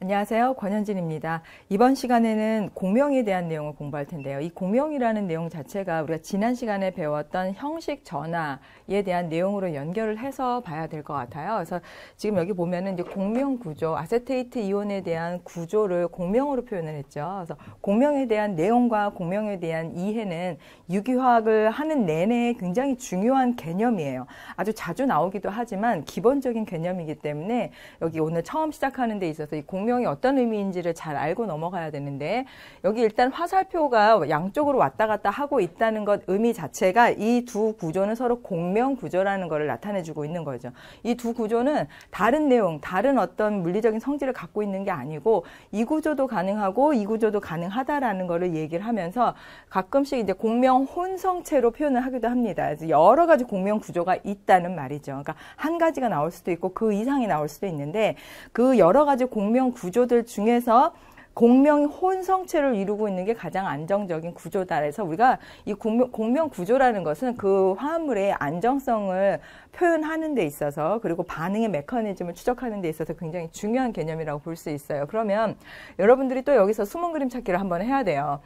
안녕하세요. 권현진입니다. 이번 시간에는 공명에 대한 내용을 공부할 텐데요. 이 공명이라는 내용 자체가 우리가 지난 시간에 배웠던 형식 전화에 대한 내용으로 연결을 해서 봐야 될 것 같아요. 그래서 지금 여기 보면은 이제 공명 구조, 아세테이트 이온에 대한 구조를 공명으로 표현을 했죠. 그래서 공명에 대한 내용과 공명에 대한 이해는 유기화학을 하는 내내 굉장히 중요한 개념이에요. 아주 자주 나오기도 하지만 기본적인 개념이기 때문에 여기 오늘 처음 시작하는 데 있어서 이 공명 공명이 어떤 의미인지를 잘 알고 넘어가야 되는데 여기 일단 화살표가 양쪽으로 왔다 갔다 하고 있다는 것 의미 자체가 이 두 구조는 서로 공명 구조라는 것을 나타내주고 있는 거죠. 이 두 구조는 다른 내용, 다른 어떤 물리적인 성질을 갖고 있는 게 아니고 이 구조도 가능하고 이 구조도 가능하다라는 것을 얘기를 하면서 가끔씩 이제 공명 혼성체로 표현을 하기도 합니다. 그래서 여러 가지 공명 구조가 있다는 말이죠. 그러니까 한 가지가 나올 수도 있고 그 이상이 나올 수도 있는데 그 여러 가지 공명 구조들 중에서 공명이 혼성체를 이루고 있는 게 가장 안정적인 구조다. 그래서 우리가 이 공명, 공명 구조라는 것은 그 화합물의 안정성을 표현하는 데 있어서 그리고 반응의 메커니즘을 추적하는 데 있어서 굉장히 중요한 개념이라고 볼 수 있어요. 그러면 여러분들이 또 여기서 숨은 그림 찾기를 한번 해야 돼요.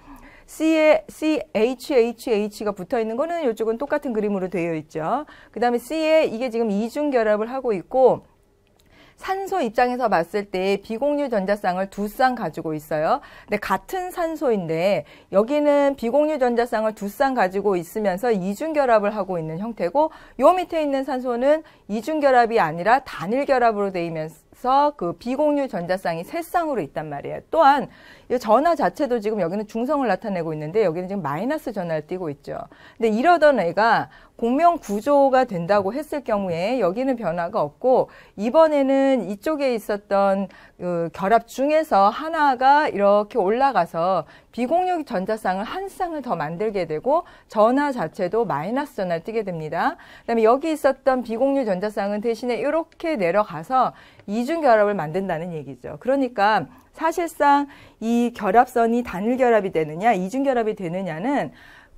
C에 CHHH가 붙어 있는 거는 이쪽은 똑같은 그림으로 되어 있죠. 그 다음에 C에 이게 지금 이중 결합을 하고 있고 산소 입장에서 봤을 때 비공유 전자쌍을 두 쌍 가지고 있어요. 근데 같은 산소인데 여기는 비공유 전자쌍을 두 쌍 가지고 있으면서 이중 결합을 하고 있는 형태고 요 밑에 있는 산소는 이중 결합이 아니라 단일 결합으로 되어 있면서 해서 그 비공유 전자쌍이 세 쌍으로 있단 말이에요. 또한 이 전화 자체도 지금 여기는 중성을 나타내고 있는데 여기는 지금 마이너스 전화를 띄고 있죠. 근데 이러던 애가 공명 구조가 된다고 했을 경우에 여기는 변화가 없고 이번에는 이쪽에 있었던 그 결합 중에서 하나가 이렇게 올라가서 비공유 전자쌍을 한 쌍을 더 만들게 되고 전화 자체도 마이너스 전화를 띄게 됩니다. 그다음에 여기 있었던 비공유 전자쌍은 대신에 이렇게 내려가서 이중 이중 결합을 만든다는 얘기죠. 그러니까 사실상 이 결합선이 단일 결합이 되느냐, 이중 결합이 되느냐는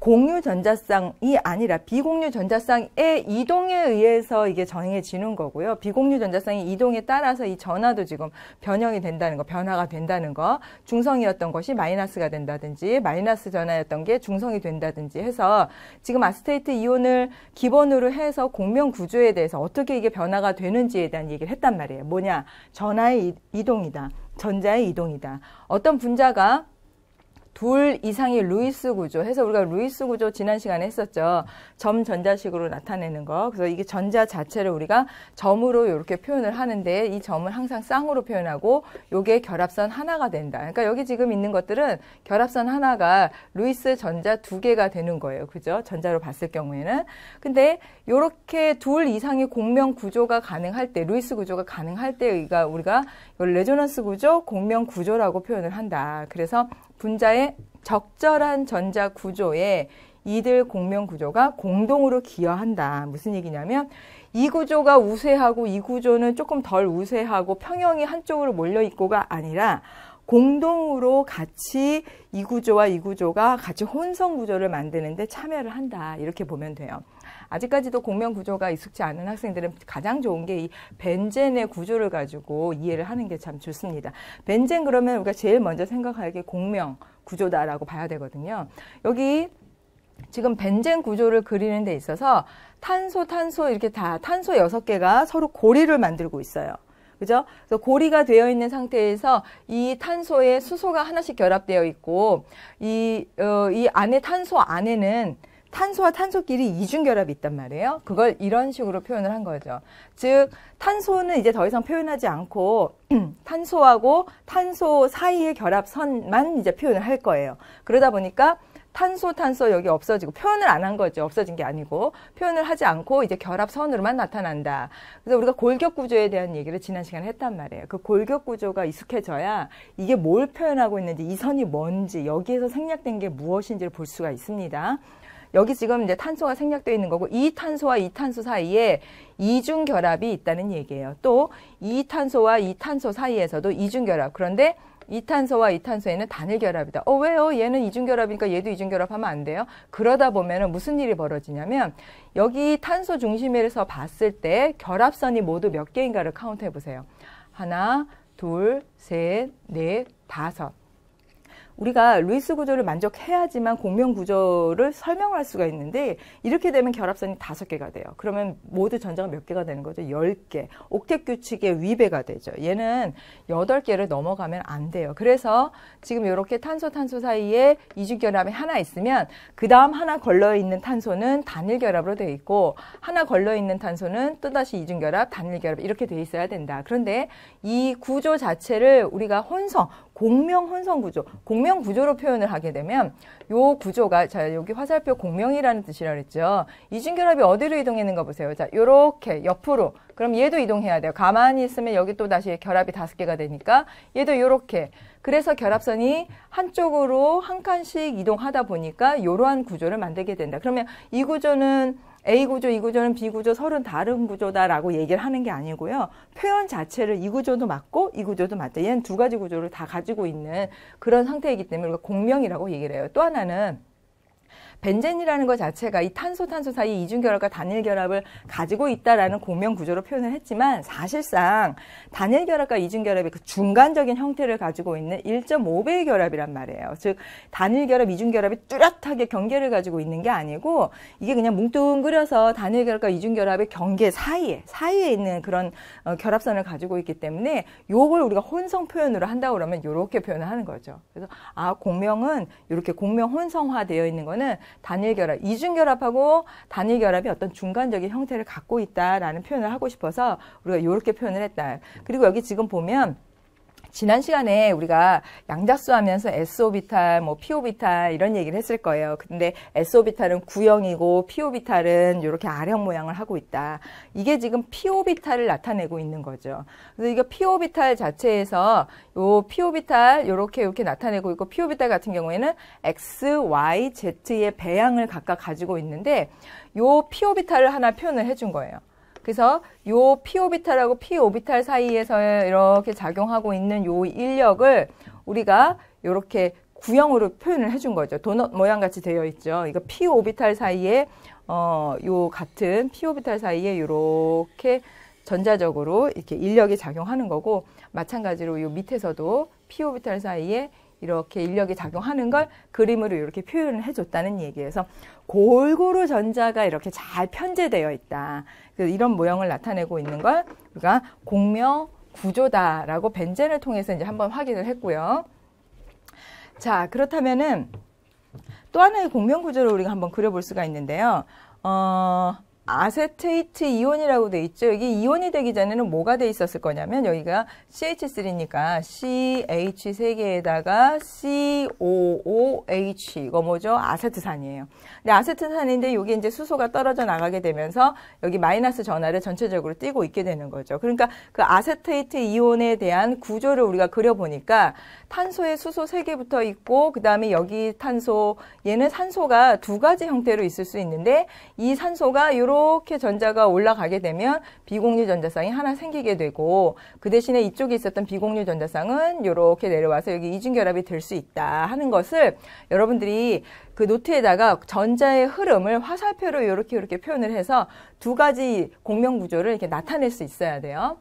공유 전자쌍이 아니라 비공유 전자쌍의 이동에 의해서 이게 정해지는 거고요. 비공유 전자쌍의 이동에 따라서 이 전화도 지금 변형이 된다는 거, 변화가 된다는 거, 중성이었던 것이 마이너스가 된다든지, 마이너스 전화였던 게 중성이 된다든지 해서 지금 아스테이트 이온을 기본으로 해서 공명 구조에 대해서 어떻게 이게 변화가 되는지에 대한 얘기를 했단 말이에요. 뭐냐? 전화의 이동이다. 전자의 이동이다. 어떤 분자가 둘 이상의 루이스 구조 해서 우리가 루이스 구조 지난 시간에 했었죠. 점 전자식으로 나타내는 거. 그래서 이게 전자 자체를 우리가 점으로 이렇게 표현을 하는데 이 점을 항상 쌍으로 표현하고 요게 결합선 하나가 된다. 그러니까 여기 지금 있는 것들은 결합선 하나가 루이스 전자 두 개가 되는 거예요. 그죠? 전자로 봤을 경우에는. 근데 요렇게 둘 이상의 공명 구조가 가능할 때 루이스 구조가 가능할 때 우리가 이걸 레조넌스 구조, 공명 구조라고 표현을 한다. 그래서 분자의 적절한 전자 구조에 이들 공명 구조가 공동으로 기여한다. 무슨 얘기냐면 이 구조가 우세하고 이 구조는 조금 덜 우세하고 평형이 한쪽으로 몰려 있고가 아니라 공동으로 같이 이 구조와 이 구조가 같이 혼성 구조를 만드는데 참여를 한다. 이렇게 보면 돼요. 아직까지도 공명 구조가 익숙치 않은 학생들은 가장 좋은 게 이 벤젠의 구조를 가지고 이해를 하는 게 참 좋습니다. 벤젠 그러면 우리가 제일 먼저 생각할 게 공명 구조다라고 봐야 되거든요. 여기 지금 벤젠 구조를 그리는 데 있어서 탄소, 탄소 이렇게 다 탄소 여섯 개가 서로 고리를 만들고 있어요. 그죠? 그래서 고리가 되어 있는 상태에서 이 탄소에 수소가 하나씩 결합되어 있고 이, 어, 이 안에 탄소 안에는 탄소와 탄소끼리 이중결합이 있단 말이에요. 그걸 이런 식으로 표현을 한 거죠. 즉, 탄소는 이제 더 이상 표현하지 않고 탄소하고 탄소 사이의 결합선만 이제 표현을 할 거예요. 그러다 보니까 탄소, 탄소 여기 없어지고 표현을 안 한 거죠. 없어진 게 아니고 표현을 하지 않고 이제 결합선으로만 나타난다. 그래서 우리가 골격 구조에 대한 얘기를 지난 시간에 했단 말이에요. 그 골격 구조가 익숙해져야 이게 뭘 표현하고 있는지 이 선이 뭔지 여기에서 생략된 게 무엇인지를 볼 수가 있습니다. 여기 지금 이제 탄소가 생략되어 있는 거고 이 탄소와 이 탄소 사이에 이중 결합이 있다는 얘기예요. 또 이 탄소와 이 탄소 사이에서도 이중 결합. 그런데 이탄소와 이탄소에는 단일 결합이다. 어 왜요? 얘는 이중 결합이니까 얘도 이중 결합하면 안 돼요. 그러다 보면은 무슨 일이 벌어지냐면 여기 탄소 중심에서 봤을 때 결합선이 모두 몇 개인가를 카운트해 보세요. 하나, 둘, 셋, 넷, 다섯. 우리가 루이스 구조를 만족해야지만 공명 구조를 설명할 수가 있는데 이렇게 되면 결합선이 다섯 개가 돼요. 그러면 모두 전자가 몇 개가 되는 거죠? 열 개. 옥텟 규칙의 위배가 되죠. 얘는 여덟 개를 넘어가면 안 돼요. 그래서 지금 이렇게 탄소 탄소 사이에 이중 결합이 하나 있으면 그 다음 하나 걸러 있는 탄소는 단일 결합으로 돼 있고 하나 걸러 있는 탄소는 또 다시 이중 결합, 단일 결합 이렇게 돼 있어야 된다. 그런데 이 구조 자체를 우리가 혼성 공명혼성구조, 공명구조로 표현을 하게 되면 요 구조가 자 여기 화살표 공명이라는 뜻이라 그랬죠. 이중결합이 어디로 이동했는가 보세요. 자 요렇게 옆으로 그럼 얘도 이동해야 돼요. 가만히 있으면 여기 또 다시 결합이 다섯 개가 되니까 얘도 요렇게 그래서 결합선이 한쪽으로 한 칸씩 이동하다 보니까 요러한 구조를 만들게 된다. 그러면 이 구조는 A 구조, 이 e 구조는 B 구조, 서른 다른 구조다라고 얘기를 하는 게 아니고요. 표현 자체를 이 구조도 맞고 이 e 구조도 맞다. 얘는 두 가지 구조를 다 가지고 있는 그런 상태이기 때문에 우리가 공명이라고 얘기를 해요. 또 하나는 벤젠이라는 것 자체가 이 탄소 탄소 사이 이중 결합과 단일 결합을 가지고 있다라는 공명 구조로 표현을 했지만 사실상 단일 결합과 이중 결합의 그 중간적인 형태를 가지고 있는 1.5배의 결합이란 말이에요. 즉 단일 결합 이중 결합이 뚜렷하게 경계를 가지고 있는 게 아니고 이게 그냥 뭉뚱그려서 단일 결합과 이중 결합의 경계 사이에 사이에 있는 그런 어, 결합선을 가지고 있기 때문에 요걸 우리가 혼성 표현으로 한다 고 그러면 이렇게 표현을 하는 거죠. 그래서 아 공명은 이렇게 공명 혼성화되어 있는 거는 단일 결합, 이중 결합하고 단일 결합이 어떤 중간적인 형태를 갖고 있다라는 표현을 하고 싶어서 우리가 이렇게 표현을 했다. 그리고 여기 지금 보면 지난 시간에 우리가 양자수 하면서 S오비탈, 뭐 P오비탈 이런 얘기를 했을 거예요. 근데 S오비탈은 구형이고 P오비탈은 이렇게 아령 모양을 하고 있다. 이게 지금 P오비탈을 나타내고 있는 거죠. 그래서 이거 P오비탈 자체에서 요 P오비탈 이렇게 이렇게 나타내고 있고 P오비탈 같은 경우에는 X, Y, Z의 배양을 각각 가지고 있는데 이 P오비탈을 하나 표현을 해준 거예요. 그래서 요 p 오비탈하고 p 오비탈 사이에서 이렇게 작용하고 있는 요 인력을 우리가 이렇게 구형으로 표현을 해준 거죠. 도넛 모양 같이 되어 있죠. 이거 p 오비탈 사이에 어요 같은 p 오비탈 사이에 요렇게 전자적으로 이렇게 인력이 작용하는 거고 마찬가지로 요 밑에서도 p 오비탈 사이에 이렇게 인력이 작용하는 걸 그림으로 이렇게 표현을 해줬다는 얘기에서 골고루 전자가 이렇게 잘 편제되어 있다. 그래서 이런 모형을 나타내고 있는 걸 우리가 공명 구조다라고 벤젠을 통해서 이제 한번 확인을 했고요. 자, 그렇다면은 또 하나의 공명 구조를 우리가 한번 그려볼 수가 있는데요. 어, 아세테이트 이온이라고 돼 있죠. 여기 이온이 되기 전에는 뭐가 돼 있었을 거냐면 여기가 CH3니까 CH 3 개에다가 COOH 이거 뭐죠? 아세트산이에요. 근데 아세트산인데 여기 이제 수소가 떨어져 나가게 되면서 여기 마이너스 전화를 전체적으로 띄고 있게 되는 거죠. 그러니까 그 아세테이트 이온에 대한 구조를 우리가 그려보니까 탄소에 수소 3개 붙어 있고 그 다음에 여기 탄소 얘는 산소가 두 가지 형태로 있을 수 있는데 이 산소가 요런 이렇게 전자가 올라가게 되면 비공유 전자쌍이 하나 생기게 되고 그 대신에 이쪽에 있었던 비공유 전자쌍은 이렇게 내려와서 여기 이중결합이 될 수 있다 하는 것을 여러분들이 그 노트에다가 전자의 흐름을 화살표로 이렇게 이렇게 표현을 해서 두 가지 공명 구조를 이렇게 나타낼 수 있어야 돼요.